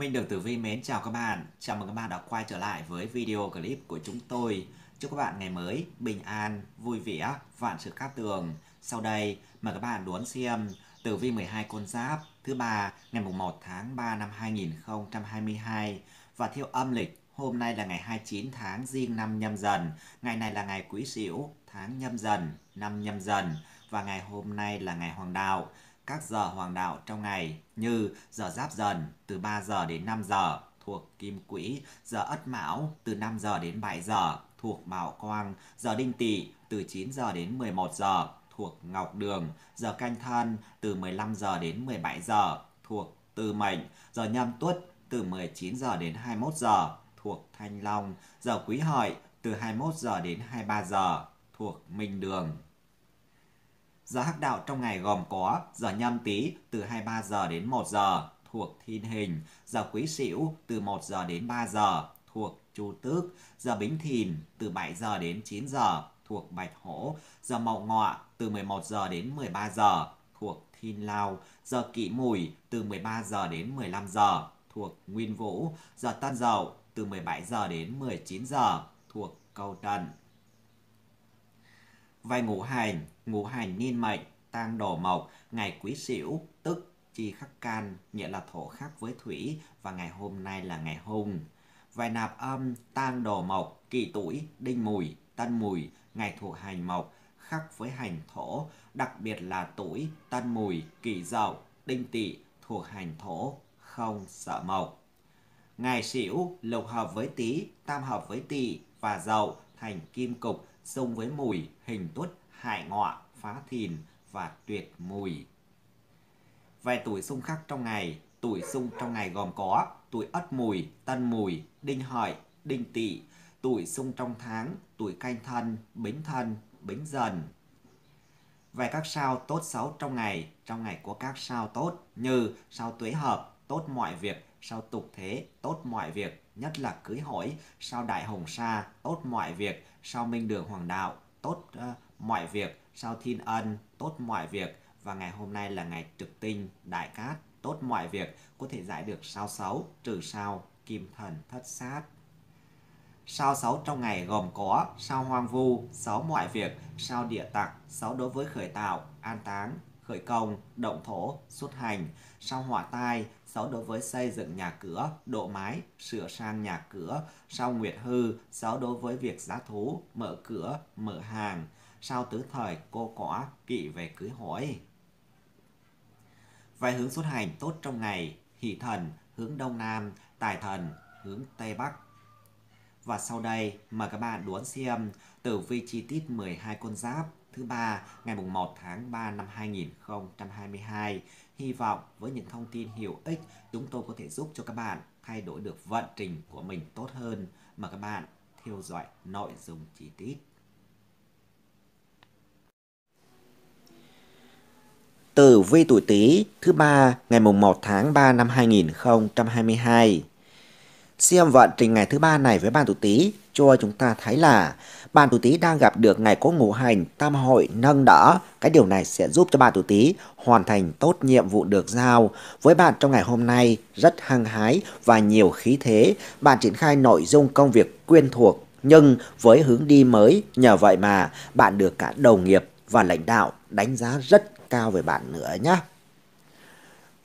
Minh được Tử Vi mến chào các bạn. Chào mừng các bạn đã quay trở lại với video clip của chúng tôi. Chúc các bạn ngày mới bình an, vui vẻ, vạn sự cát tường. Sau đây mời các bạn đón xem Tử Vi 12 con giáp thứ ba ngày 1 tháng 3 năm 2022 và theo âm lịch hôm nay là ngày 29 tháng riêng năm nhâm dần. Ngày này là ngày quý sửu, tháng nhâm dần, năm nhâm dần và ngày hôm nay là ngày hoàng đạo các giờ hoàng đạo trong ngày như giờ Giáp Dần từ 3 giờ đến 5 giờ thuộc Kim Quỹ, giờ Ất Mão từ 5 giờ đến 7 giờ thuộc Mão Quang, giờ Đinh Tỵ từ 9 giờ đến 11 giờ thuộc Ngọc Đường, giờ Canh Thân từ 15 giờ đến 17 giờ thuộc Tư Mệnh, giờ Nhâm Tuất từ 19 giờ đến 21 giờ thuộc Thanh Long, giờ Quý Hợi từ 21 giờ đến 23 giờ thuộc Minh Đường. Giờ hắc đạo trong ngày gồm có giờ nhâm tý từ 23 giờ đến 1 giờ thuộc thiên hình, giờ quý sửu từ 1 giờ đến 3 giờ thuộc chu tước, giờ bính thìn từ 7 giờ đến 9 giờ thuộc bạch hổ, giờ mậu ngọ từ 11 giờ đến 13 giờ thuộc thiên lao, giờ kỷ mùi từ 13 giờ đến 15 giờ thuộc nguyên vũ, giờ tân dậu từ 17 giờ đến 19 giờ thuộc câu tần. Vai ngũ hành, ngũ hành niên mệnh, tang đổ mộc, ngày quý sửu tức chi khắc can, nghĩa là thổ khắc với thủy và ngày hôm nay là ngày hung. Vai nạp âm, tang đổ mộc, kỷ tuổi, đinh mùi, tân mùi, ngày thuộc hành mộc, khắc với hành thổ, đặc biệt là tuổi, tân mùi, kỷ dậu, đinh tỵ thuộc hành thổ, không sợ mộc. Ngày sửu lục hợp với tý, tam hợp với tỵ và dậu thành kim cục dùng với mùi hình tuất hại ngọ, phá thìn và tuyệt mùi. vài tuổi xung khắc trong ngày, tuổi xung trong ngày gồm có tuổi ất mùi, tân mùi, đinh hợi, đinh tỵ, tuổi xung trong tháng, tuổi canh thân, bính thân, bính dần. vài các sao tốt xấu trong ngày, trong ngày có các sao tốt như sao tuế hợp, tốt mọi việc, sao tục thế, tốt mọi việc, nhất là cưới hỏi, sao đại hồng sa, tốt mọi việc, sao minh đường hoàng đạo tốt uh, mọi việc sao thiên ân tốt mọi việc và ngày hôm nay là ngày trực tinh đại cát tốt mọi việc có thể giải được sao xấu trừ sao kim thần thất sát sao xấu trong ngày gồm có sao hoang vu xấu mọi việc sao địa tạng xấu đối với khởi tạo an táng khởi công, động thổ, xuất hành, sau hỏa tai, xấu đối với xây dựng nhà cửa, độ mái, sửa sang nhà cửa, sau nguyệt hư, xấu đối với việc giá thú, mở cửa, mở hàng, sau tứ thời cô có kỵ về cưới hỏi. Vài hướng xuất hành tốt trong ngày, hỷ thần, hướng đông nam, tài thần, hướng tây bắc. Và sau đây, mời các bạn đoán xem tử vi chi tiết 12 con giáp thứ ba ngày mùng 1 tháng 3 năm 2022. Hy vọng với những thông tin hữu ích, chúng tôi có thể giúp cho các bạn thay đổi được vận trình của mình tốt hơn. mà các bạn theo dõi nội dung chi tiết. từ vi tuổi Tý thứ ba ngày mùng 1 tháng 3 năm 2022. Xem vận trình ngày thứ ba này với bạn tuổi Tý cho chúng ta thấy là bạn tuổi Tý đang gặp được ngày có ngũ hành tam hội nâng đỡ. Cái điều này sẽ giúp cho bạn tuổi Tý hoàn thành tốt nhiệm vụ được giao. Với bạn trong ngày hôm nay rất hăng hái và nhiều khí thế, bạn triển khai nội dung công việc quen thuộc nhưng với hướng đi mới, nhờ vậy mà bạn được cả đồng nghiệp và lãnh đạo đánh giá rất cao về bạn nữa nhé.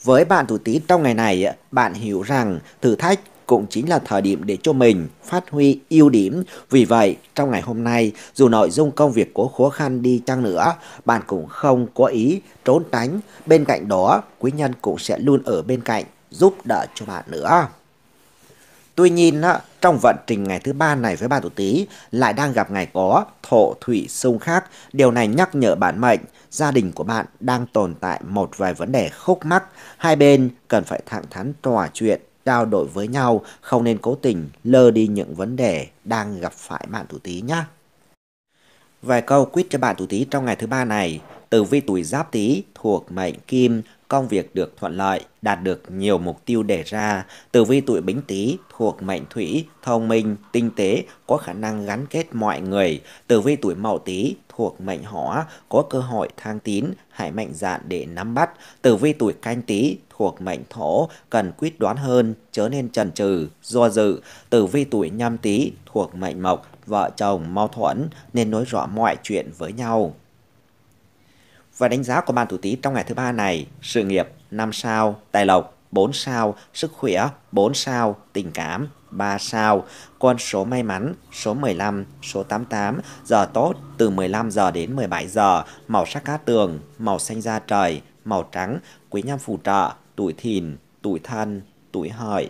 Với bạn tuổi Tý trong ngày này, bạn hiểu rằng thử thách cũng chính là thời điểm để cho mình phát huy ưu điểm. Vì vậy, trong ngày hôm nay, dù nội dung công việc có khó khăn đi chăng nữa, bạn cũng không có ý trốn tránh. Bên cạnh đó, quý nhân cũng sẽ luôn ở bên cạnh giúp đỡ cho bạn nữa. Tuy nhiên, trong vận trình ngày thứ ba này với bà tuổi Tý lại đang gặp ngày có thổ thủy xung khác. Điều này nhắc nhở bản mệnh, gia đình của bạn đang tồn tại một vài vấn đề khúc mắc. Hai bên cần phải thẳng thắn trò chuyện trao đổi với nhau, không nên cố tình lơ đi những vấn đề đang gặp phải bạn tuổi Tý nhé. Vài câu quyết cho bạn tuổi Tý trong ngày thứ ba này. Tử vi tuổi Giáp Tý thuộc mệnh Kim công việc được thuận lợi, đạt được nhiều mục tiêu đề ra. Tử vi tuổi Bính Tý thuộc mệnh Thủy, thông minh, tinh tế, có khả năng gắn kết mọi người. Tử vi tuổi Mậu Tý thuộc mệnh Hỏa, có cơ hội thăng tiến hãy mạnh dạn để nắm bắt. Tử vi tuổi Canh Tý thuộc mệnh Thổ, cần quyết đoán hơn, chớ nên chần chừ, do dự. Tử vi tuổi Nhâm Tý thuộc mệnh Mộc, vợ chồng mau thuẫn nên nói rõ mọi chuyện với nhau. Và đánh giá của ban thủ tí trong ngày thứ ba này, sự nghiệp 5 sao, tài lộc 4 sao, sức khỏe 4 sao, tình cảm 3 sao, con số may mắn số 15, số 88, giờ tốt từ 15 giờ đến 17 giờ, màu sắc cá tường, màu xanh da trời, màu trắng, quý nhân phù trợ, tuổi thìn, tuổi thân, tuổi hợi.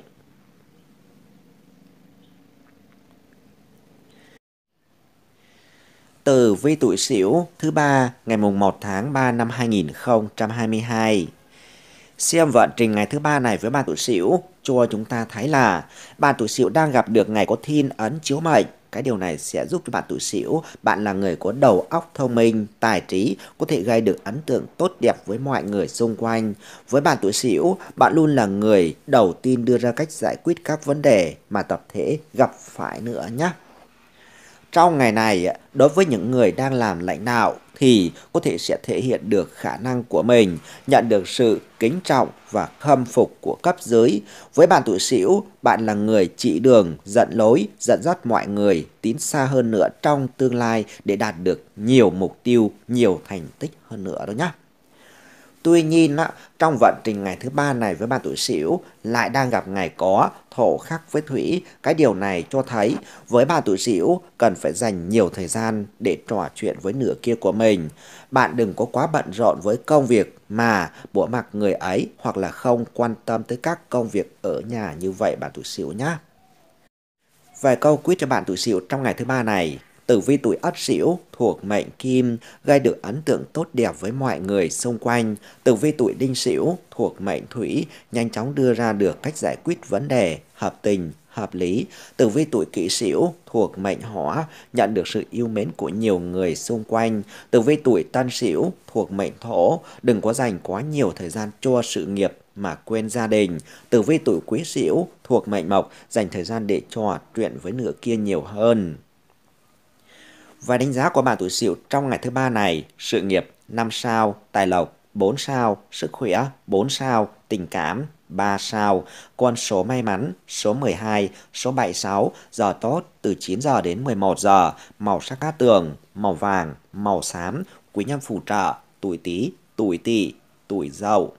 từ vi tuổi Sửu thứ ba ngày mùng 1 tháng 3 năm 2022. Xem vận trình ngày thứ ba này với bạn tuổi Sửu cho chúng ta thấy là bạn tuổi Sửu đang gặp được ngày có thiên ấn chiếu mệnh. Cái điều này sẽ giúp cho bạn tuổi Sửu, bạn là người có đầu óc thông minh, tài trí, có thể gây được ấn tượng tốt đẹp với mọi người xung quanh. Với bạn tuổi Sửu, bạn luôn là người đầu tiên đưa ra cách giải quyết các vấn đề mà tập thể gặp phải nữa nhé. Trong ngày này, đối với những người đang làm lãnh đạo thì có thể sẽ thể hiện được khả năng của mình, nhận được sự kính trọng và khâm phục của cấp dưới. Với bạn tuổi Sửu, bạn là người chỉ đường, dẫn lối, dẫn dắt mọi người tiến xa hơn nữa trong tương lai để đạt được nhiều mục tiêu, nhiều thành tích hơn nữa đó nhé. Tuy nhiên, trong vận trình ngày thứ ba này với ba tuổi sửu lại đang gặp ngày có thổ khắc với thủy. Cái điều này cho thấy với ba tuổi sửu cần phải dành nhiều thời gian để trò chuyện với nửa kia của mình. Bạn đừng có quá bận rộn với công việc mà bỏ mặc người ấy hoặc là không quan tâm tới các công việc ở nhà như vậy bạn tuổi sửu nhé. Vài câu quyết cho bạn tuổi sửu trong ngày thứ ba này tử vi tuổi Ất Sửu thuộc mệnh Kim gây được ấn tượng tốt đẹp với mọi người xung quanh. Tử vi tuổi Đinh Sửu thuộc mệnh Thủy nhanh chóng đưa ra được cách giải quyết vấn đề hợp tình, hợp lý. Tử vi tuổi Kỷ Sửu thuộc mệnh Hỏa nhận được sự yêu mến của nhiều người xung quanh. Tử vi tuổi Tân Sửu thuộc mệnh Thổ đừng có dành quá nhiều thời gian cho sự nghiệp mà quên gia đình. Tử vi tuổi Quý Sửu thuộc mệnh Mộc dành thời gian để trò chuyện với nửa kia nhiều hơn. Và đánh giá của bạn tuổi Sửu trong ngày thứ ba này, sự nghiệp 5 sao, tài lộc 4 sao, sức khỏe 4 sao, tình cảm 3 sao, con số may mắn số 12, số 76, giờ tốt từ 9 giờ đến 11 giờ, màu sắc cát tường, màu vàng, màu xám, quý nhân phù trợ, tuổi Tý, tuổi Tỵ, tuổi Dậu.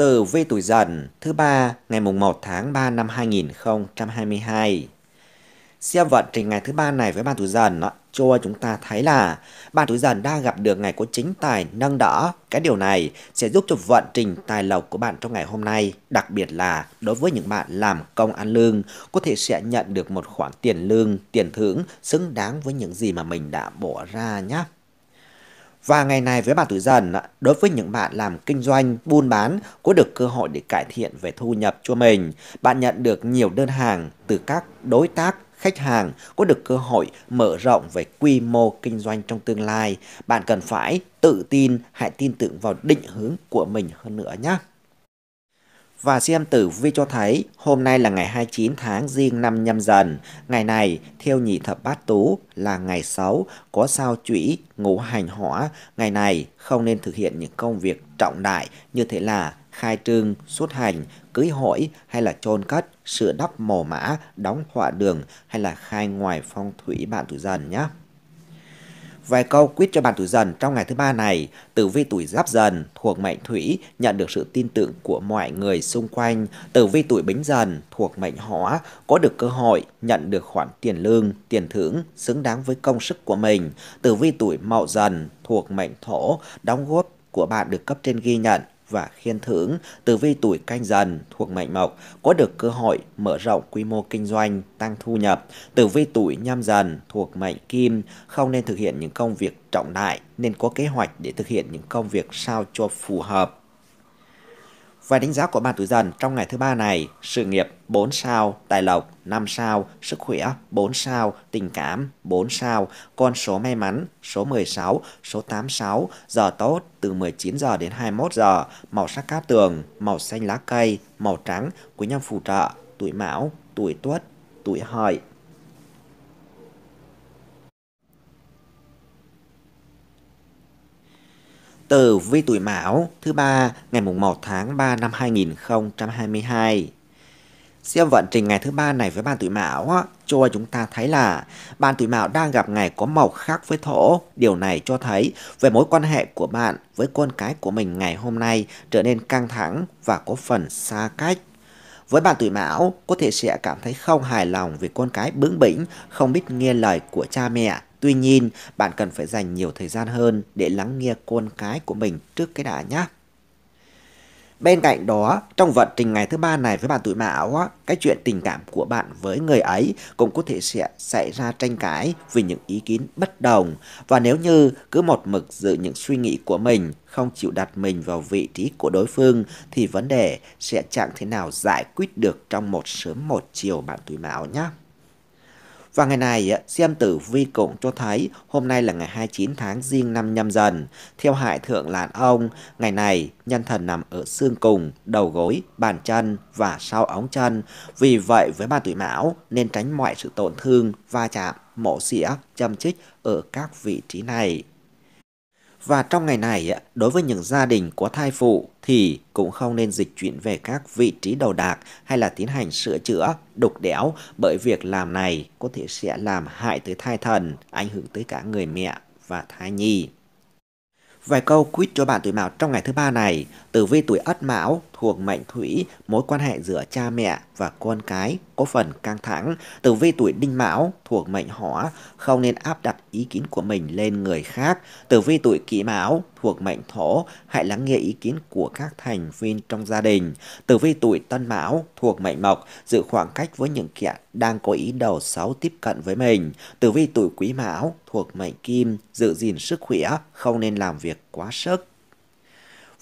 tử vi tuổi dần thứ ba ngày mùng 1 tháng 3 năm 2022. Xem vận trình ngày thứ ba này với ban tuổi dần đó, cho chúng ta thấy là ban tuổi dần đang gặp được ngày có chính tài nâng đỡ. Cái điều này sẽ giúp cho vận trình tài lộc của bạn trong ngày hôm nay, đặc biệt là đối với những bạn làm công ăn lương, có thể sẽ nhận được một khoản tiền lương, tiền thưởng xứng đáng với những gì mà mình đã bỏ ra nhé. Và ngày này với bạn tuổi dần, đối với những bạn làm kinh doanh, buôn bán có được cơ hội để cải thiện về thu nhập cho mình, bạn nhận được nhiều đơn hàng từ các đối tác, khách hàng có được cơ hội mở rộng về quy mô kinh doanh trong tương lai. Bạn cần phải tự tin, hãy tin tưởng vào định hướng của mình hơn nữa nhé. Và xem tử vi cho thấy hôm nay là ngày 29 tháng riêng năm nhâm dần. Ngày này, theo nhị thập bát tú là ngày xấu có sao chủy, ngũ hành hỏa. Ngày này không nên thực hiện những công việc trọng đại như thế là khai trương, xuất hành, cưới hỏi hay là chôn cất, sửa đắp mồ mã, đóng họa đường hay là khai ngoài phong thủy bạn tuổi dần nhé. Vài câu quyết cho bạn tuổi dần trong ngày thứ ba này, tử vi tuổi giáp dần thuộc mệnh thủy nhận được sự tin tưởng của mọi người xung quanh. Tử vi tuổi bính dần thuộc mệnh hỏa có được cơ hội nhận được khoản tiền lương, tiền thưởng xứng đáng với công sức của mình. Tử vi tuổi mậu dần thuộc mệnh thổ đóng góp của bạn được cấp trên ghi nhận và khen thưởng từ vi tuổi canh dần thuộc mệnh mộc có được cơ hội mở rộng quy mô kinh doanh, tăng thu nhập. từ vi tuổi nhâm dần thuộc mệnh kim không nên thực hiện những công việc trọng đại nên có kế hoạch để thực hiện những công việc sao cho phù hợp và đánh giá của bạn tuổi dần trong ngày thứ ba này, sự nghiệp 4 sao, tài lộc 5 sao, sức khỏe 4 sao, tình cảm 4 sao, con số may mắn số 16, số 86, giờ tốt từ 19 giờ đến 21 giờ, màu sắc cát tường, màu xanh lá cây, màu trắng, quý nhân phù trợ, tuổi mão, tuổi tuất, tuổi hợi, Tử vi tuổi Mão thứ ba ngày mùng 1 tháng 3 năm 2022. Xem vận trình ngày thứ ba này với bạn tuổi Mão cho chúng ta thấy là bạn tuổi Mão đang gặp ngày có màu khác với Thổ. Điều này cho thấy về mối quan hệ của bạn với con cái của mình ngày hôm nay trở nên căng thẳng và có phần xa cách. Với bạn tuổi Mão, có thể sẽ cảm thấy không hài lòng vì con cái bướng bỉnh, không biết nghe lời của cha mẹ Tuy nhiên, bạn cần phải dành nhiều thời gian hơn để lắng nghe con cái của mình trước cái đã nhé. Bên cạnh đó, trong vận trình ngày thứ ba này với bạn tuổi mão, cái chuyện tình cảm của bạn với người ấy cũng có thể sẽ xảy ra tranh cãi vì những ý kiến bất đồng. Và nếu như cứ một mực giữ những suy nghĩ của mình, không chịu đặt mình vào vị trí của đối phương, thì vấn đề sẽ chẳng thế nào giải quyết được trong một sớm một chiều bạn tuổi mão nhé. Và ngày này, xem tử vi cũng cho thấy hôm nay là ngày 29 tháng riêng năm nhâm dần. Theo hại thượng làn ông, ngày này nhân thần nằm ở xương cùng, đầu gối, bàn chân và sau ống chân. Vì vậy với bạn tuổi mão nên tránh mọi sự tổn thương, va chạm, mổ xỉa, châm chích ở các vị trí này. Và trong ngày này, đối với những gia đình có thai phụ thì cũng không nên dịch chuyển về các vị trí đầu đạc hay là tiến hành sửa chữa, đục đẽo bởi việc làm này có thể sẽ làm hại tới thai thần, ảnh hưởng tới cả người mẹ và thai nhi. Vài câu quýt cho bạn tuổi mão trong ngày thứ ba này, Tử vi tuổi Ất Mão thuộc mệnh Thủy, mối quan hệ giữa cha mẹ và con cái có phần căng thẳng. Tử vi tuổi Đinh Mão thuộc mệnh Hỏa, không nên áp đặt ý kiến của mình lên người khác. Tử vi tuổi Kỷ Mão thuộc mệnh Thổ, hãy lắng nghe ý kiến của các thành viên trong gia đình. Tử vi tuổi Tân Mão thuộc mệnh Mộc, giữ khoảng cách với những kẻ đang có ý đầu xấu tiếp cận với mình. Tử vi tuổi Quý Mão thuộc mệnh Kim, giữ gìn sức khỏe, không nên làm việc quá sức.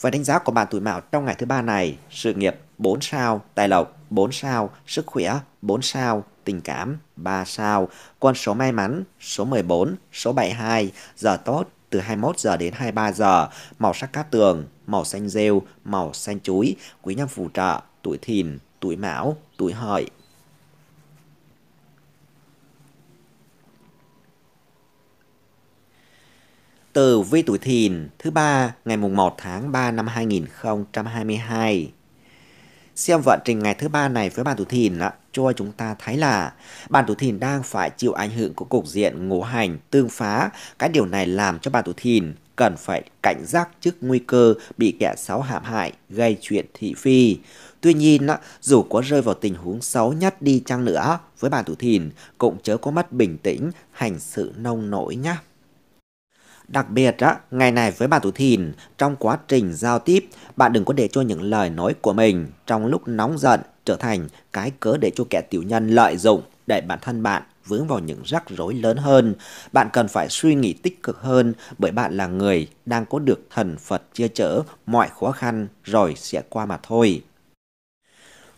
Và đánh giá của bạn tuổi mão trong ngày thứ ba này, sự nghiệp 4 sao, tài lộc 4 sao, sức khỏe 4 sao, tình cảm 3 sao, con số may mắn số 14, số 72, giờ tốt từ 21 giờ đến 23 giờ, màu sắc cát tường, màu xanh rêu, màu xanh chuối, quý nhân phù trợ, tuổi thìn, tuổi mão, tuổi hợi, từ vi tuổi thìn thứ ba ngày mùng 1 tháng 3 năm 2022. Xem vận trình ngày thứ ba này với bạn tuổi thìn ạ, cho chúng ta thấy là bạn tuổi thìn đang phải chịu ảnh hưởng của cục diện ngũ hành tương phá. Cái điều này làm cho bạn tuổi thìn cần phải cảnh giác trước nguy cơ bị kẻ xấu hãm hại, gây chuyện thị phi. Tuy nhiên, dù có rơi vào tình huống xấu nhất đi chăng nữa, với bạn tuổi thìn cũng chớ có mất bình tĩnh, hành sự nông nổi nhé. Đặc biệt, á, ngày này với bà Tú Thìn, trong quá trình giao tiếp, bạn đừng có để cho những lời nói của mình trong lúc nóng giận trở thành cái cớ để cho kẻ tiểu nhân lợi dụng để bản thân bạn vướng vào những rắc rối lớn hơn. Bạn cần phải suy nghĩ tích cực hơn bởi bạn là người đang có được thần Phật chia chở mọi khó khăn rồi sẽ qua mà thôi.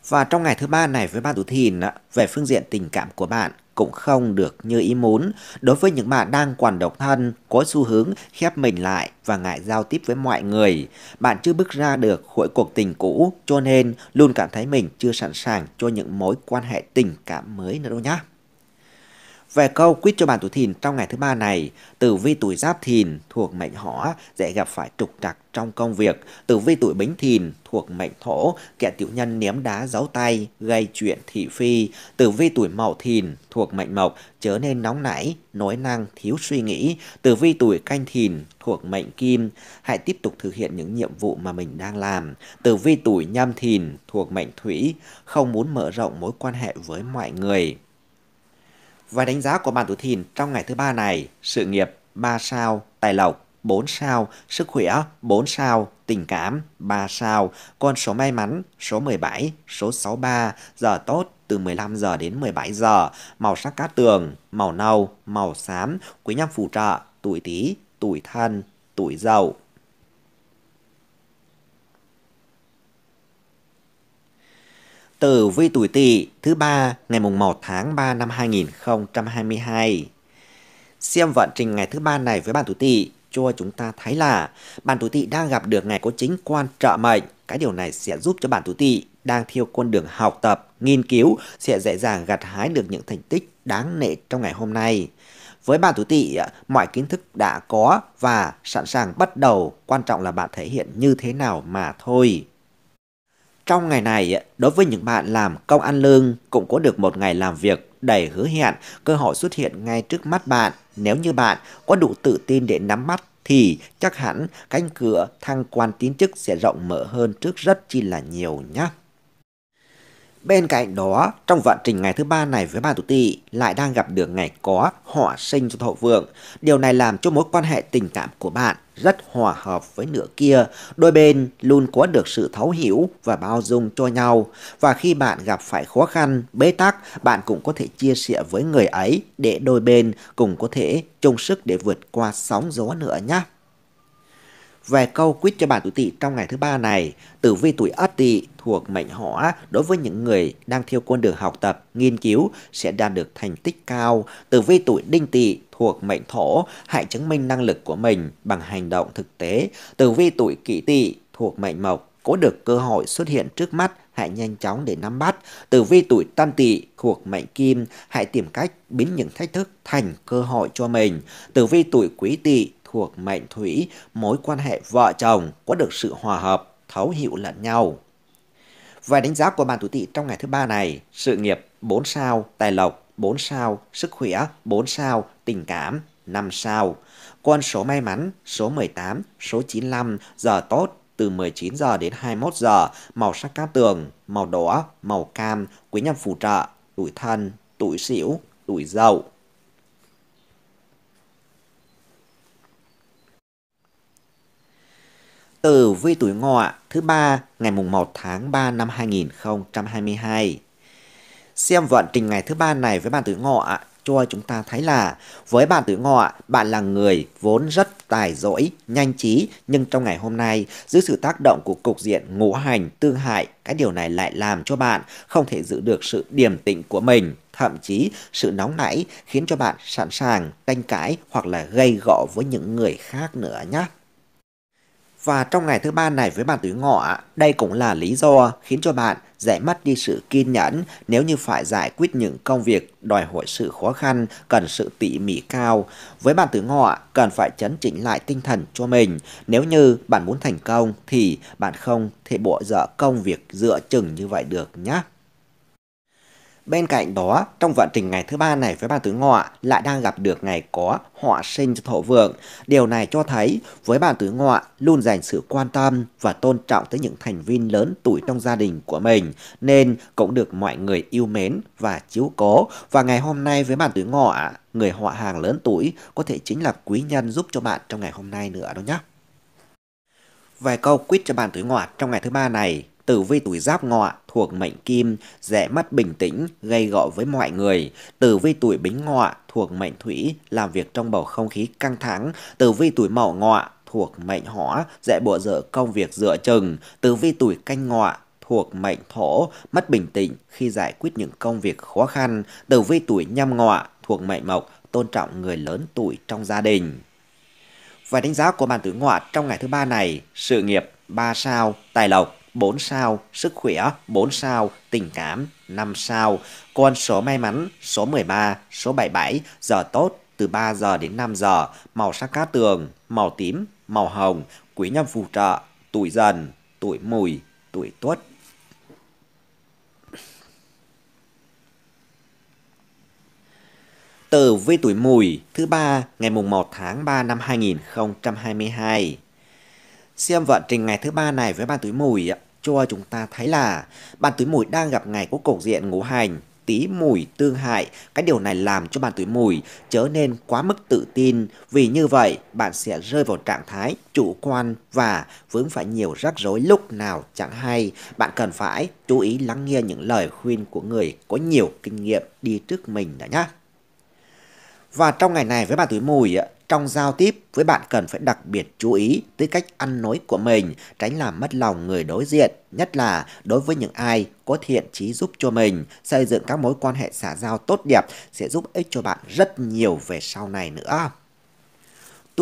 Và trong ngày thứ ba này với bạn Tú Thìn, về phương diện tình cảm của bạn, cũng không được như ý muốn đối với những bạn đang còn độc thân, có xu hướng khép mình lại và ngại giao tiếp với mọi người. Bạn chưa bước ra được khỏi cuộc tình cũ cho nên luôn cảm thấy mình chưa sẵn sàng cho những mối quan hệ tình cảm mới nữa đâu nhé. Về câu quýt cho bàn tuổi thìn trong ngày thứ ba này, tử vi tuổi giáp thìn thuộc mệnh hỏa dễ gặp phải trục trặc trong công việc, tử vi tuổi bính thìn thuộc mệnh thổ kẻ tiểu nhân ném đá giấu tay gây chuyện thị phi, tử vi tuổi mậu thìn thuộc mệnh mộc trở nên nóng nảy, nói năng, thiếu suy nghĩ, tử vi tuổi canh thìn thuộc mệnh kim, hãy tiếp tục thực hiện những nhiệm vụ mà mình đang làm, tử vi tuổi nhâm thìn thuộc mệnh thủy, không muốn mở rộng mối quan hệ với mọi người. Và đánh giá của bạn tuổi thìn trong ngày thứ ba này, sự nghiệp 3 sao, tài lộc 4 sao, sức khỏe 4 sao, tình cảm 3 sao, con số may mắn số 17, số 63, giờ tốt từ 15 giờ đến 17 giờ, màu sắc cát tường, màu nâu, màu xám, quý nhân phù trợ, tuổi Tý, tuổi Thân, tuổi Dậu. tử vi tuổi Tỵ thứ ba ngày mùng 1 tháng 3 năm 2022. Xem vận trình ngày thứ ba này với bạn tuổi Tỵ cho chúng ta thấy là bạn tuổi Tỵ đang gặp được ngày có chính quan trợ mệnh. Cái điều này sẽ giúp cho bạn tuổi Tỵ đang theo con đường học tập, nghiên cứu sẽ dễ dàng gặt hái được những thành tích đáng nể trong ngày hôm nay. Với bạn tuổi Tỵ, mọi kiến thức đã có và sẵn sàng bắt đầu, quan trọng là bạn thể hiện như thế nào mà thôi. Trong ngày này, đối với những bạn làm công ăn lương cũng có được một ngày làm việc đầy hứa hẹn, cơ hội xuất hiện ngay trước mắt bạn. Nếu như bạn có đủ tự tin để nắm mắt thì chắc hẳn cánh cửa thăng quan tiến chức sẽ rộng mở hơn trước rất chi là nhiều nhé. Bên cạnh đó, trong vận trình ngày thứ ba này với bà tụ tỵ lại đang gặp được ngày có họa sinh cho thổ vượng. Điều này làm cho mối quan hệ tình cảm của bạn rất hòa hợp với nửa kia, đôi bên luôn có được sự thấu hiểu và bao dung cho nhau. Và khi bạn gặp phải khó khăn, bế tắc, bạn cũng có thể chia sẻ với người ấy để đôi bên cùng có thể chung sức để vượt qua sóng gió nữa nhé. Về câu quyết cho bạn tuổi tỵ trong ngày thứ ba này, tử vi tuổi ất tỵ thuộc mệnh hỏa đối với những người đang theo con đường học tập, nghiên cứu sẽ đạt được thành tích cao. Tử vi tuổi đinh tỵ thuộc mệnh thổ, hãy chứng minh năng lực của mình bằng hành động thực tế. Tử vi tuổi kỷ tỵ thuộc mệnh mộc, có được cơ hội xuất hiện trước mắt, hãy nhanh chóng để nắm bắt. Tử vi tuổi tân tỵ thuộc mệnh kim, hãy tìm cách biến những thách thức thành cơ hội cho mình. Tử vi tuổi quý tỵ thuộc mệnh thủy, mối quan hệ vợ chồng có được sự hòa hợp, thấu hiểu lẫn nhau. Và đánh giá của bạn tuổi tỵ trong ngày thứ ba này, sự nghiệp 4 sao, tài lộc 4 sao sức khỏe, 4 sao tình cảm, 5 sao. Con số may mắn, số 18, số 95, giờ tốt, từ 19 giờ đến 21 giờ, màu sắc cát tường, màu đỏ, màu cam, quý nhân phù trợ, tuổi thân, tuổi xỉu, tuổi dậu. từ vi tuổi ngọ thứ ba ngày mùng 1 tháng 3 năm 2022. Xem vận trình ngày thứ ba này với bạn tuổi ngọ cho chúng ta thấy là với bạn tuổi ngọ, bạn là người vốn rất tài giỏi, nhanh trí nhưng trong ngày hôm nay dưới sự tác động của cục diện ngũ hành tương hại, cái điều này lại làm cho bạn không thể giữ được sự điềm tĩnh của mình thậm chí sự nóng nảy khiến cho bạn sẵn sàng tranh cãi hoặc là gây gọ với những người khác nữa nhé. Và trong ngày thứ ba này với bạn tuổi ngọ, đây cũng là lý do khiến cho bạn dễ mất đi sự kiên nhẫn nếu như phải giải quyết những công việc đòi hỏi sự khó khăn, cần sự tỉ mỉ cao. Với bạn tuổi ngọ, cần phải chấn chỉnh lại tinh thần cho mình. Nếu như bạn muốn thành công thì bạn không thể bỏ dở công việc dựa chừng như vậy được nhé. Bên cạnh đó, trong vận trình ngày thứ ba này với bàn tứ ngọ lại đang gặp được ngày có họa sinh thổ vượng. Điều này cho thấy với bàn tứ ngọ luôn dành sự quan tâm và tôn trọng tới những thành viên lớn tuổi trong gia đình của mình nên cũng được mọi người yêu mến và chiếu cố. Và ngày hôm nay với bàn tứ ngọ, người họ hàng lớn tuổi có thể chính là quý nhân giúp cho bạn trong ngày hôm nay nữa đó nhé. Vài câu quýt cho bạn tuổi ngọ trong ngày thứ ba này Tử vi tuổi giáp ngọ thuộc mệnh kim, dễ mất bình tĩnh, gây gọ với mọi người. Tử vi tuổi bính ngọ thuộc mệnh thủy, làm việc trong bầu không khí căng thẳng. Tử vi tuổi mậu ngọ thuộc mệnh hỏa, dễ bộ dở công việc dựa chừng. Tử vi tuổi canh ngọ thuộc mệnh thổ, mất bình tĩnh khi giải quyết những công việc khó khăn. Tử vi tuổi nhâm ngọ thuộc mệnh mộc, tôn trọng người lớn tuổi trong gia đình. Và đánh giá của bạn tử ngọ trong ngày thứ ba này, sự nghiệp 3 sao, tài lộc 4 sao, sức khỏe 4 sao, tình cảm 5 sao. Con số may mắn số 13, số 77, giờ tốt từ 3 giờ đến 5 giờ, màu sắc cá tường, màu tím, màu hồng, quý nhân phù trợ, tuổi dần, tuổi mùi, tuổi tuất. Tử vi tuổi mùi thứ ba ngày mùng 1 tháng 3 năm 2022. Xem vận trình ngày thứ ba này với bàn túi mùi cho chúng ta thấy là bàn túi mùi đang gặp ngày của cục diện ngũ hành tí mùi tương hại. Cái điều này làm cho bàn tuổi mùi trở nên quá mức tự tin vì như vậy bạn sẽ rơi vào trạng thái chủ quan và vướng phải nhiều rắc rối lúc nào chẳng hay. Bạn cần phải chú ý lắng nghe những lời khuyên của người có nhiều kinh nghiệm đi trước mình đã nhé. Và trong ngày này với bạn tuổi mùi trong giao tiếp với bạn cần phải đặc biệt chú ý tới cách ăn nói của mình, tránh làm mất lòng người đối diện, nhất là đối với những ai có thiện trí giúp cho mình, xây dựng các mối quan hệ xã giao tốt đẹp sẽ giúp ích cho bạn rất nhiều về sau này nữa.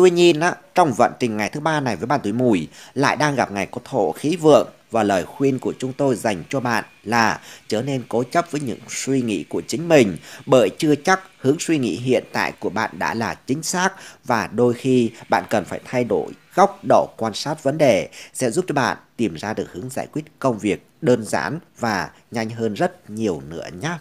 Tuy nhiên, á, trong vận trình ngày thứ ba này với bạn tuổi mùi lại đang gặp ngày có thổ khí vượng và lời khuyên của chúng tôi dành cho bạn là trở nên cố chấp với những suy nghĩ của chính mình bởi chưa chắc hướng suy nghĩ hiện tại của bạn đã là chính xác và đôi khi bạn cần phải thay đổi góc độ quan sát vấn đề sẽ giúp cho bạn tìm ra được hướng giải quyết công việc đơn giản và nhanh hơn rất nhiều nữa nhé.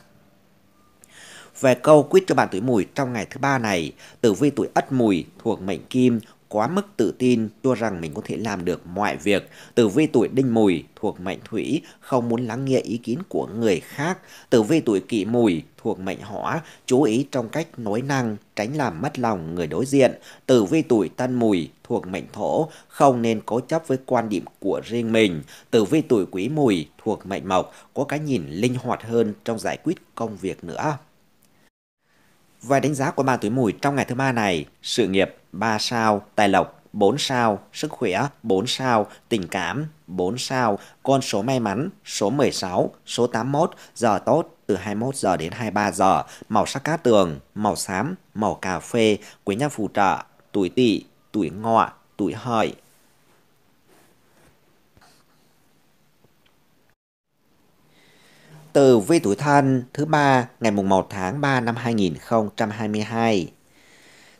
Về câu quyết cho bạn tuổi mùi trong ngày thứ ba này, tử vi tuổi ất mùi thuộc mệnh kim quá mức tự tin cho rằng mình có thể làm được mọi việc. Tử vi tuổi đinh mùi thuộc mệnh thủy không muốn lắng nghe ý kiến của người khác. Tử vi tuổi kỷ mùi thuộc mệnh hỏa chú ý trong cách nói năng tránh làm mất lòng người đối diện. Tử vi tuổi tân mùi thuộc mệnh thổ không nên cố chấp với quan điểm của riêng mình. Tử vi tuổi quý mùi thuộc mệnh mộc có cái nhìn linh hoạt hơn trong giải quyết công việc nữa. Vài đánh giá của bà tuổi mùi trong ngày thứ ba này, sự nghiệp 3 sao, tài lộc 4 sao, sức khỏe 4 sao, tình cảm 4 sao, con số may mắn số 16, số 81, giờ tốt từ 21 giờ đến 23 giờ, màu sắc cá tường, màu xám, màu cà phê, quý nhân phù trợ, tuổi tỵ, tuổi ngọ, tuổi hợi, từ vi tuổi thân thứ ba ngày mùng 1 tháng 3 năm 2022.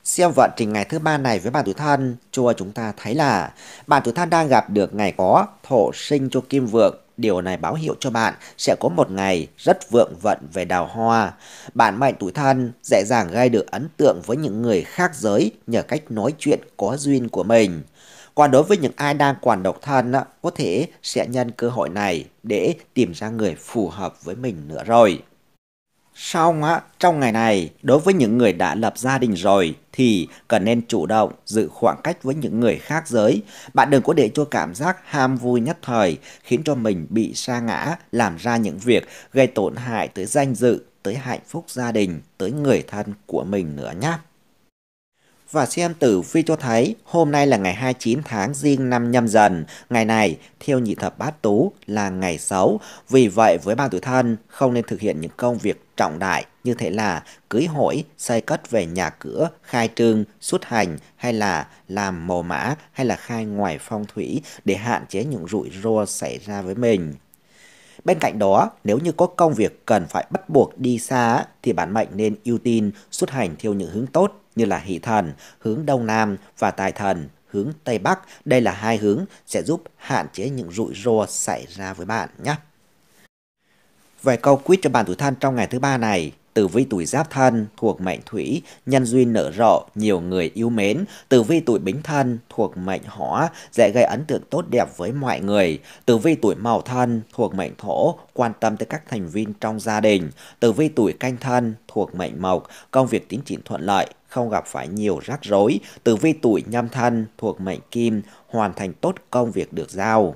Xem vận trình ngày thứ ba này với bạn tuổi thân, cho chúng ta thấy là bạn tuổi thân đang gặp được ngày có thổ sinh cho kim vượng. Điều này báo hiệu cho bạn sẽ có một ngày rất vượng vận về đào hoa. Bạn mệnh tuổi thân dễ dàng gây được ấn tượng với những người khác giới nhờ cách nói chuyện có duyên của mình. Còn đối với những ai đang còn độc thân có thể sẽ nhân cơ hội này để tìm ra người phù hợp với mình nữa rồi. Xong trong ngày này, đối với những người đã lập gia đình rồi thì cần nên chủ động giữ khoảng cách với những người khác giới. Bạn đừng có để cho cảm giác ham vui nhất thời khiến cho mình bị sa ngã, làm ra những việc gây tổn hại tới danh dự, tới hạnh phúc gia đình, tới người thân của mình nữa nhé và xem tử vi cho thấy hôm nay là ngày 29 tháng riêng năm nhâm dần. Ngày này, theo nhị thập bát tú là ngày xấu. Vì vậy, với ba tuổi thân, không nên thực hiện những công việc trọng đại như thế là cưới hỏi, xây cất về nhà cửa, khai trương, xuất hành hay là làm mồ mã hay là khai ngoài phong thủy để hạn chế những rủi ro xảy ra với mình. Bên cạnh đó, nếu như có công việc cần phải bắt buộc đi xa thì bản mệnh nên ưu tiên xuất hành theo những hướng tốt như là hỷ thần, hướng đông nam và tài thần, hướng tây bắc. Đây là hai hướng sẽ giúp hạn chế những rủi ro xảy ra với bạn nhé. vài câu quýt cho bạn tuổi thân trong ngày thứ ba này, Tử vi tuổi giáp thân thuộc mệnh thủy, nhân duyên nở rộ, nhiều người yêu mến. Tử vi tuổi bính thân thuộc mệnh hỏa, dễ gây ấn tượng tốt đẹp với mọi người. Tử vi tuổi mậu thân thuộc mệnh thổ, quan tâm tới các thành viên trong gia đình. Tử vi tuổi canh thân thuộc mệnh mộc, công việc tiến triển thuận lợi, không gặp phải nhiều rắc rối. Tử vi tuổi nhâm thân thuộc mệnh kim, hoàn thành tốt công việc được giao.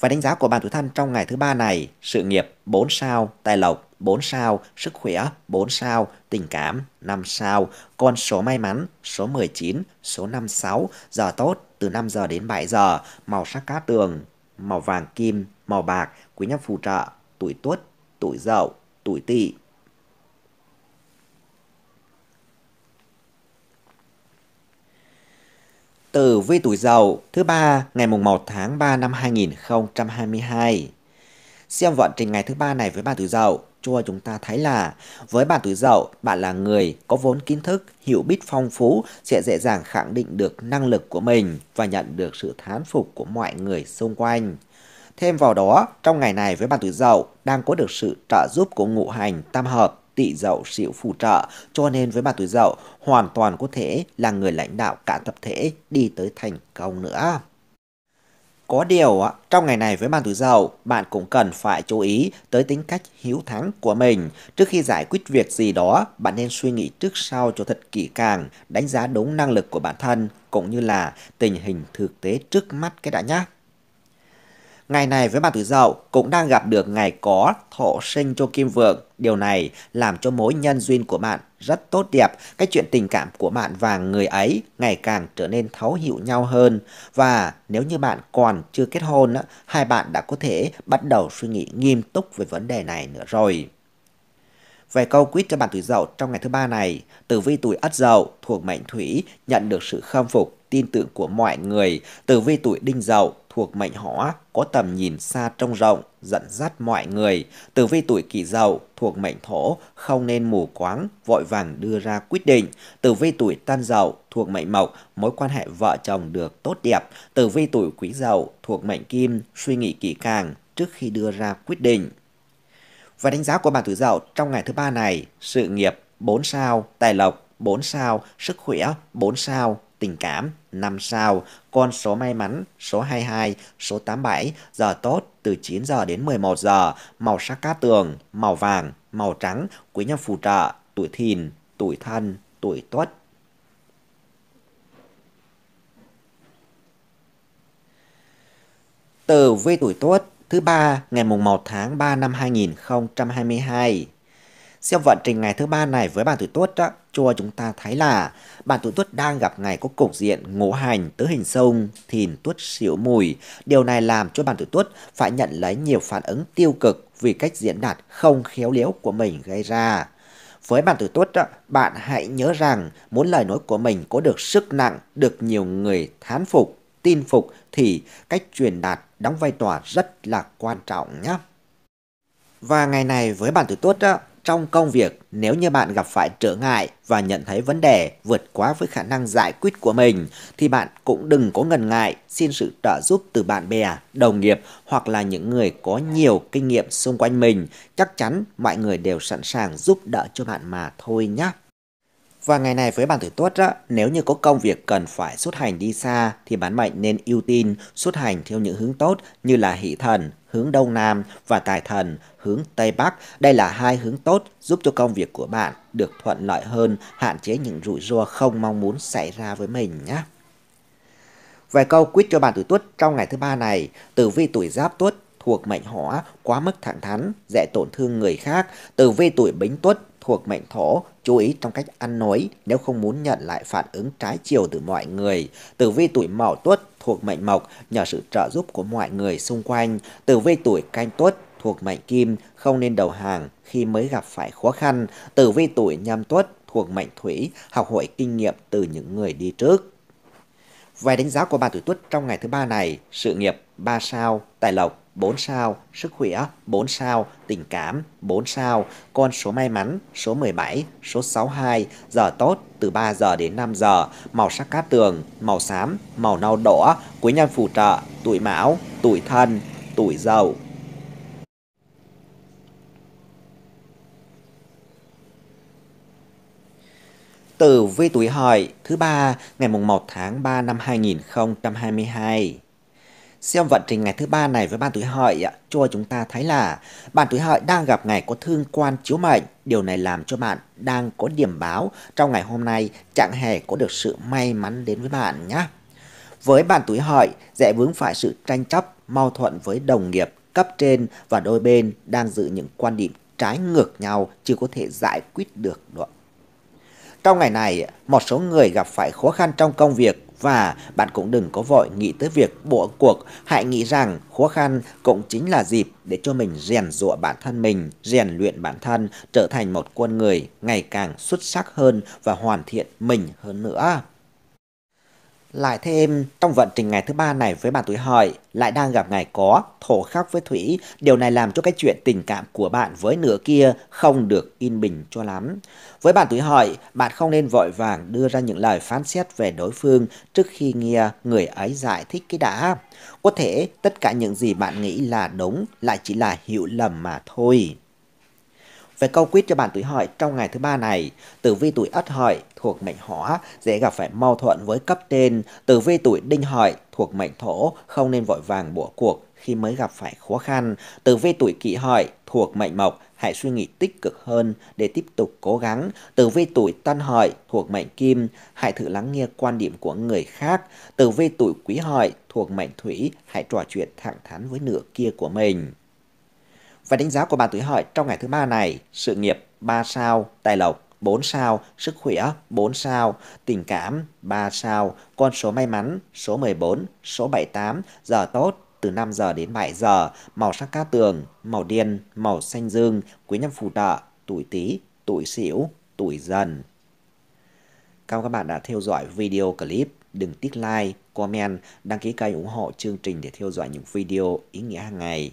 Và đánh giá của bạn tuổi thân trong ngày thứ ba này, sự nghiệp 4 sao, tài lộc 4 sao, sức khỏe 4 sao, tình cảm 5 sao, con số may mắn số 19, số 56, giờ tốt từ 5 giờ đến 7 giờ, màu sắc cá tường, màu vàng kim, màu bạc, quý nhân phù trợ, tuổi tuất, tuổi dậu, tuổi tỵ. Tử vi tuổi dậu thứ ba ngày mùng 1 tháng 3 năm 2022. Xem vận trình ngày thứ ba này với bà tuổi dậu cho chúng ta thấy là với bạn tuổi dậu, bạn là người có vốn kiến thức, hiểu biết phong phú sẽ dễ dàng khẳng định được năng lực của mình và nhận được sự thán phục của mọi người xung quanh. Thêm vào đó, trong ngày này với bạn tuổi dậu đang có được sự trợ giúp của ngũ hành tam hợp tỵ dậu sửu phù trợ cho nên với bạn tuổi dậu hoàn toàn có thể là người lãnh đạo cả tập thể đi tới thành công nữa. Có điều, trong ngày này với mang túi dầu, bạn cũng cần phải chú ý tới tính cách hiếu thắng của mình. Trước khi giải quyết việc gì đó, bạn nên suy nghĩ trước sau cho thật kỹ càng, đánh giá đúng năng lực của bản thân cũng như là tình hình thực tế trước mắt cái đã nhé. Ngày này với bàn tuổi dậu cũng đang gặp được ngày có thọ sinh cho kim vượng. Điều này làm cho mối nhân duyên của bạn rất tốt đẹp. Cái chuyện tình cảm của bạn và người ấy ngày càng trở nên thấu hiểu nhau hơn. Và nếu như bạn còn chưa kết hôn, hai bạn đã có thể bắt đầu suy nghĩ nghiêm túc về vấn đề này nữa rồi. Về câu quýt cho bạn tuổi dậu trong ngày thứ ba này, tử vi tuổi ất dậu thuộc mệnh thủy nhận được sự khâm phục, tin tưởng của mọi người. Tử vi tuổi đinh dậu thuộc mệnh hỏa có tầm nhìn xa trông rộng, dẫn dắt mọi người. Tử vi tuổi kỷ dậu thuộc mệnh thổ không nên mù quáng, vội vàng đưa ra quyết định. Tử vi tuổi tân dậu thuộc mệnh mộc, mối quan hệ vợ chồng được tốt đẹp. Tử vi tuổi quý dậu thuộc mệnh kim, suy nghĩ kỹ càng trước khi đưa ra quyết định. Và đánh giá của bạn tuổi dậu trong ngày thứ ba này, sự nghiệp 4 sao, tài lộc 4 sao, sức khỏe 4 sao, tình cảm, 5 sao, con số may mắn, số 22, số 87, giờ tốt từ 9 giờ đến 11 giờ, màu sắc cát tường, màu vàng, màu trắng, quý nhân phù trợ, tuổi thìn, tuổi thân, tuổi tuất. Tử vi tuổi tuất thứ ba ngày mùng 1 tháng 3 năm 2022 Xem vận trình ngày thứ ba này với bản tuổi tuất đó, cho chúng ta thấy là bản tuổi tuất đang gặp ngày có cục diện ngũ hành tứ hình sông, thìn tuất xỉu mùi. Điều này làm cho bản tuổi tuất phải nhận lấy nhiều phản ứng tiêu cực vì cách diễn đạt không khéo léo của mình gây ra. Với bạn tuổi tuất, bạn hãy nhớ rằng muốn lời nói của mình có được sức nặng, được nhiều người thán phục, tin phục thì cách truyền đạt đóng vai trò rất là quan trọng nhé. Và ngày này với bạn tuổi tuất trong công việc, nếu như bạn gặp phải trở ngại và nhận thấy vấn đề vượt quá với khả năng giải quyết của mình, thì bạn cũng đừng có ngần ngại xin sự trợ giúp từ bạn bè, đồng nghiệp hoặc là những người có nhiều kinh nghiệm xung quanh mình. Chắc chắn mọi người đều sẵn sàng giúp đỡ cho bạn mà thôi nhé. Và ngày này với bạn tuổi tuất á, nếu như có công việc cần phải xuất hành đi xa thì bán mệnh nên ưu tiên xuất hành theo những hướng tốt như là hỷ thần, hướng Đông Nam và tài thần hướng Tây Bắc. Đây là hai hướng tốt giúp cho công việc của bạn được thuận lợi hơn, hạn chế những rủi ro không mong muốn xảy ra với mình nhé. Vài câu quyết cho bạn tuổi tuất trong ngày thứ ba này, tử vi tuổi giáp tuất thuộc mệnh hỏa quá mức thẳng thắn, dễ tổn thương người khác, tử vi tuổi bính tuất thuộc mệnh thổ, chú ý trong cách ăn nói nếu không muốn nhận lại phản ứng trái chiều từ mọi người. Tử vi tuổi mậu tuất thuộc mệnh mộc nhờ sự trợ giúp của mọi người xung quanh. Tử vi tuổi canh tuất thuộc mệnh kim không nên đầu hàng khi mới gặp phải khó khăn. Tử vi tuổi nhâm tuất thuộc mệnh thủy học hỏi kinh nghiệm từ những người đi trước. Về đánh giá của bà tuổi tuất trong ngày thứ ba này, sự nghiệp 3 sao, tài lộc 4 sao, sức khỏe 4 sao, tình cảm 4 sao, con số may mắn số 17, số 62, giờ tốt từ 3 giờ đến 5 giờ, màu sắc cát tường, màu xám, màu nâu đỏ, quý nhân phù trợ, tuổi mão, tuổi thân, tuổi dậu. Tử vi tuổi hợi thứ ba ngày mùng 1 tháng 3 năm 2022. Xem vận trình ngày thứ ba này với ban tuổi hợi cho chúng ta thấy là bạn tuổi hợi đang gặp ngày có thương quan chiếu mệnh. Điều này làm cho bạn đang có điểm báo trong ngày hôm nay chẳng hề có được sự may mắn đến với bạn nhé. Với bạn tuổi hợi, dễ vướng phải sự tranh chấp, mâu thuẫn với đồng nghiệp, cấp trên và đôi bên đang giữ những quan điểm trái ngược nhau chưa có thể giải quyết được được trong ngày này, một số người gặp phải khó khăn trong công việc và bạn cũng đừng có vội nghĩ tới việc bỏ cuộc, hãy nghĩ rằng khó khăn cũng chính là dịp để cho mình rèn dụa bản thân mình, rèn luyện bản thân, trở thành một con người ngày càng xuất sắc hơn và hoàn thiện mình hơn nữa. Lại thêm, trong vận trình ngày thứ ba này với bạn tuổi hợi, lại đang gặp ngày có, thổ khắc với thủy, điều này làm cho cái chuyện tình cảm của bạn với nửa kia không được yên bình cho lắm. Với bạn tuổi hợi, bạn không nên vội vàng đưa ra những lời phán xét về đối phương trước khi nghe người ấy giải thích cái đã. Có thể tất cả những gì bạn nghĩ là đúng lại chỉ là hiểu lầm mà thôi. Về câu quyết cho bạn tuổi hợi trong ngày thứ ba này, tử vi tuổi ất hợi thuộc mệnh hỏa dễ gặp phải mâu thuẫn với cấp trên, tử vi tuổi đinh hợi thuộc mệnh thổ không nên vội vàng bỏ cuộc khi mới gặp phải khó khăn, tử vi tuổi kỷ hợi thuộc mệnh mộc hãy suy nghĩ tích cực hơn để tiếp tục cố gắng. Tử vi tuổi tân hợi thuộc mệnh kim, hãy thử lắng nghe quan điểm của người khác. Tử vi tuổi quý hợi thuộc mệnh thủy, hãy trò chuyện thẳng thắn với nửa kia của mình. Và đánh giá của bạn tuổi hợi trong ngày thứ ba này, sự nghiệp 3 sao, tài lộc 4 sao, sức khỏe 4 sao, tình cảm 3 sao, con số may mắn số 14, số 78, giờ tốt từ 5 giờ đến 7 giờ, màu sắc cá tường, màu đen, màu xanh dương, quý nhân phù trợ, tuổi Tý, tuổi Sửu, tuổi Dần. Cảm ơn các bạn đã theo dõi video clip. Đừng tiếc like, comment, đăng ký kênh ủng hộ chương trình để theo dõi những video ý nghĩa hàng ngày.